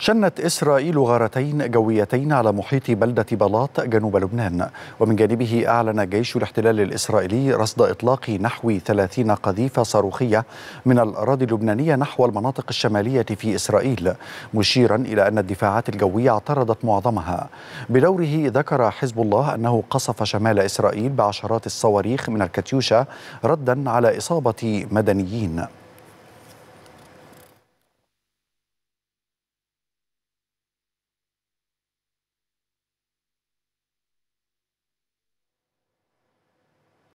شنت إسرائيل غارتين جويتين على محيط بلدة بلاط جنوب لبنان ومن جانبه أعلن جيش الاحتلال الإسرائيلي رصد إطلاق نحو 30 قذيفة صاروخية من الأراضي اللبنانية نحو المناطق الشمالية في إسرائيل مشيرا إلى أن الدفاعات الجوية اعترضت معظمها بدوره ذكر حزب الله أنه قصف شمال إسرائيل بعشرات الصواريخ من الكاتيوشا ردا على إصابة مدنيين